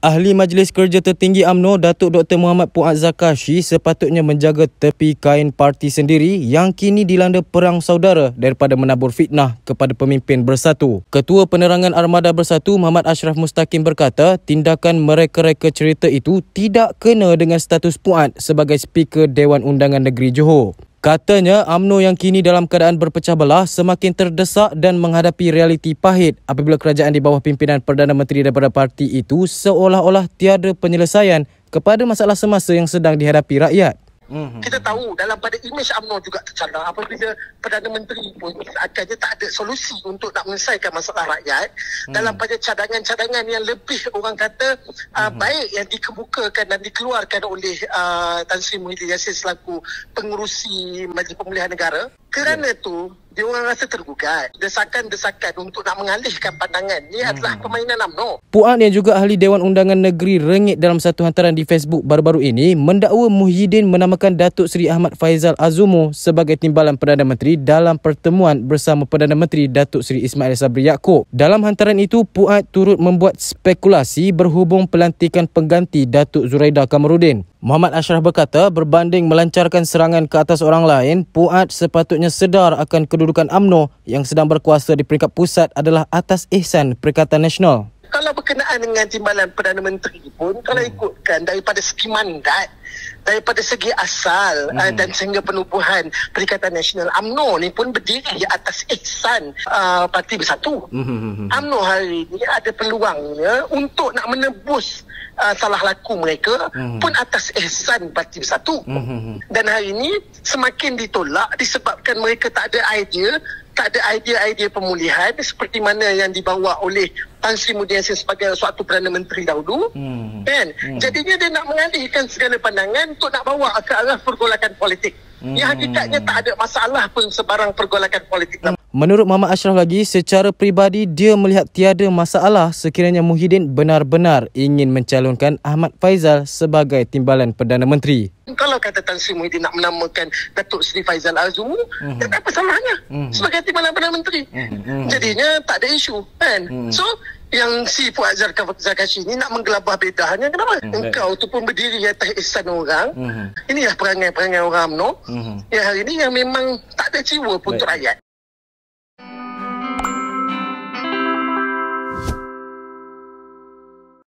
Ahli Majlis Kerja Tertinggi AMNO Datuk Dr Muhammad Puat Zakashi sepatutnya menjaga tepi kain parti sendiri yang kini dilanda perang saudara daripada menabur fitnah kepada pemimpin Bersatu. Ketua Penerangan Armada Bersatu Muhammad Ashraf Mustaqim berkata, tindakan mereka-reka cerita itu tidak kena dengan status Puat sebagai speaker Dewan Undangan Negeri Johor. Katanya UMNO yang kini dalam keadaan berpecah belah semakin terdesak dan menghadapi realiti pahit apabila kerajaan di bawah pimpinan Perdana Menteri daripada parti itu seolah-olah tiada penyelesaian kepada masalah semasa yang sedang dihadapi rakyat. Mm-hmm. Kita tahu dalam pada imej UMNO juga tercadang apabila Perdana Menteri pun akhirnya tak ada solusi untuk nak menyelesaikan masalah rakyat mm-hmm. dalam pada cadangan-cadangan yang lebih orang kata mm-hmm. baik yang dikebukakan dan dikeluarkan oleh uh, Tan Sri Muhyiddin Yassin selaku pengurusi Majlis Pemulihan Negara. Kerana yeah. tu dia orang rasa tergugat. Desakan-desakan untuk nak mengalihkan pandangan Ini adalah hmm. permainan UMNO. Puan yang juga ahli Dewan Undangan Negeri rengit dalam satu hantaran di Facebook baru-baru ini mendakwa Muhyiddin menamakan Datuk Seri Ahmad Faizal Azumu sebagai timbalan Perdana Menteri dalam pertemuan bersama Perdana Menteri Datuk Seri Ismail Sabri Yaakob. Dalam hantaran itu, Puan turut membuat spekulasi berhubung pelantikan pengganti Datuk Zuraida Kamarudin. Muhammad Ashraf berkata berbanding melancarkan serangan ke atas orang lain, Puat sepatutnya sedar akan kedudukan AMNO yang sedang berkuasa di peringkat pusat adalah atas ihsan Perikatan Nasional kalau berkenaan dengan timbalan Perdana Menteri pun kalau hmm. ikutkan daripada segi mandat daripada segi asal eh, hmm. uh, dan sehingga penubuhan Perikatan Nasional UMNO ni pun berdiri atas ihsan uh, Parti Bersatu. Hmm. UMNO hmm. hari ini ada peluangnya untuk nak menebus uh, salah laku mereka hmm. pun atas ihsan Parti Bersatu. Hmm. Dan hari ini semakin ditolak disebabkan mereka tak ada idea tak ada idea-idea pemulihan seperti mana yang dibawa oleh Tan Sri Mudiansin sebagai suatu Perdana Menteri dahulu hmm. kan hmm. jadinya dia nak mengalihkan segala pandangan untuk nak bawa ke arah pergolakan politik hmm. yang hakikatnya tak ada masalah pun sebarang pergolakan politik hmm. Menurut Mama Ashraf lagi, secara peribadi dia melihat tiada masalah sekiranya Muhyiddin benar-benar ingin mencalonkan Ahmad Faizal sebagai timbalan Perdana Menteri. Kalau kata Tan Sri Muhyiddin nak menamakan Datuk Seri Faizal Azu, mm-hmm. tak apa salahnya mm-hmm. sebagai timbalan Perdana Menteri. Mm-hmm. Jadinya tak ada isu kan. Mm-hmm. So, yang si Fuad Zarkaf Zakashi ini nak menggelabah bedahnya kenapa? Mm-hmm. Engkau tu pun berdiri atas ihsan orang. Mm-hmm. Inilah perangai-perangai orang UMNO mm-hmm. yang hari ini yang memang tak ada jiwa pun untuk rakyat.